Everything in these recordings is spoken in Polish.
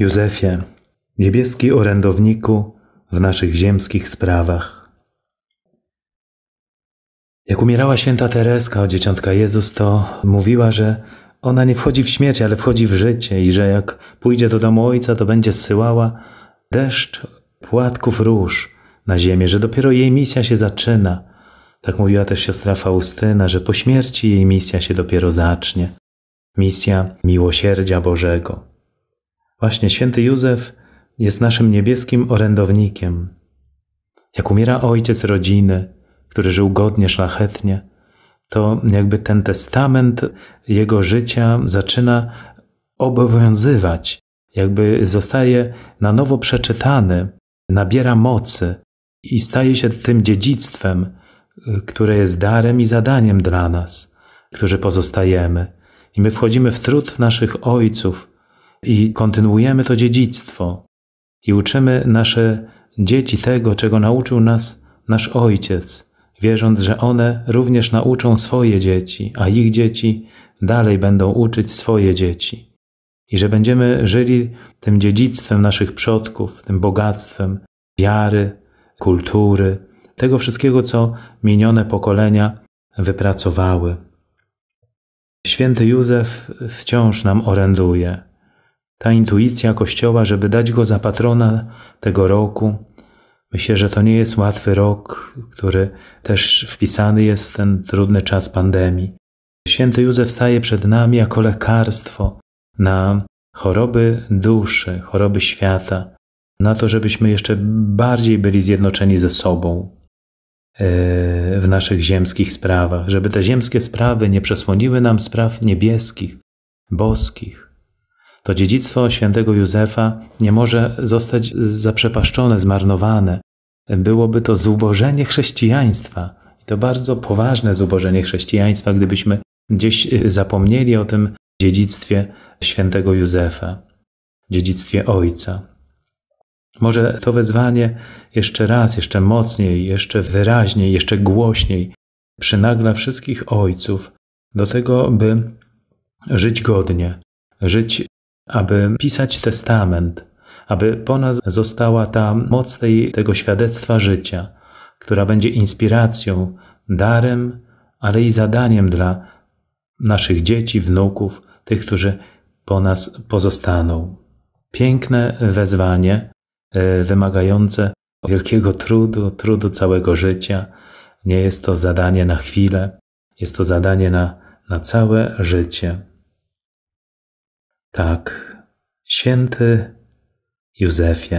Józefie, niebieski orędowniku w naszych ziemskich sprawach. Jak umierała święta Tereska, dzieciątka Jezus, to mówiła, że ona nie wchodzi w śmierć, ale wchodzi w życie i że jak pójdzie do domu ojca, to będzie zsyłała deszcz płatków róż na ziemię, że dopiero jej misja się zaczyna. Tak mówiła też siostra Faustyna, że po śmierci jej misja się dopiero zacznie. Misja miłosierdzia Bożego. Właśnie święty Józef jest naszym niebieskim orędownikiem. Jak umiera ojciec rodziny, który żył godnie, szlachetnie, to jakby ten testament jego życia zaczyna obowiązywać, jakby zostaje na nowo przeczytany, nabiera mocy i staje się tym dziedzictwem, które jest darem i zadaniem dla nas, którzy pozostajemy. I my wchodzimy w trud naszych ojców, i kontynuujemy to dziedzictwo i uczymy nasze dzieci tego, czego nauczył nas nasz Ojciec, wierząc, że one również nauczą swoje dzieci, a ich dzieci dalej będą uczyć swoje dzieci. I że będziemy żyli tym dziedzictwem naszych przodków, tym bogactwem wiary, kultury, tego wszystkiego, co minione pokolenia wypracowały. Święty Józef wciąż nam oręduje ta intuicja Kościoła, żeby dać go za patrona tego roku. Myślę, że to nie jest łatwy rok, który też wpisany jest w ten trudny czas pandemii. Święty Józef staje przed nami jako lekarstwo na choroby duszy, choroby świata, na to, żebyśmy jeszcze bardziej byli zjednoczeni ze sobą e, w naszych ziemskich sprawach, żeby te ziemskie sprawy nie przesłoniły nam spraw niebieskich, boskich. To dziedzictwo świętego Józefa nie może zostać zaprzepaszczone, zmarnowane. Byłoby to zubożenie chrześcijaństwa. I to bardzo poważne zubożenie chrześcijaństwa, gdybyśmy gdzieś y, zapomnieli o tym dziedzictwie świętego Józefa, dziedzictwie Ojca. Może to wezwanie jeszcze raz, jeszcze mocniej, jeszcze wyraźniej, jeszcze głośniej przynagla wszystkich ojców do tego, by żyć godnie, żyć aby pisać testament, aby po nas została ta moc tej, tego świadectwa życia, która będzie inspiracją, darem, ale i zadaniem dla naszych dzieci, wnuków, tych, którzy po nas pozostaną. Piękne wezwanie, e, wymagające wielkiego trudu, trudu całego życia. Nie jest to zadanie na chwilę, jest to zadanie na, na całe życie. Tak, święty Józefie,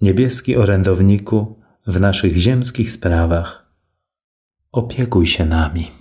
niebieski orędowniku w naszych ziemskich sprawach, opiekuj się nami.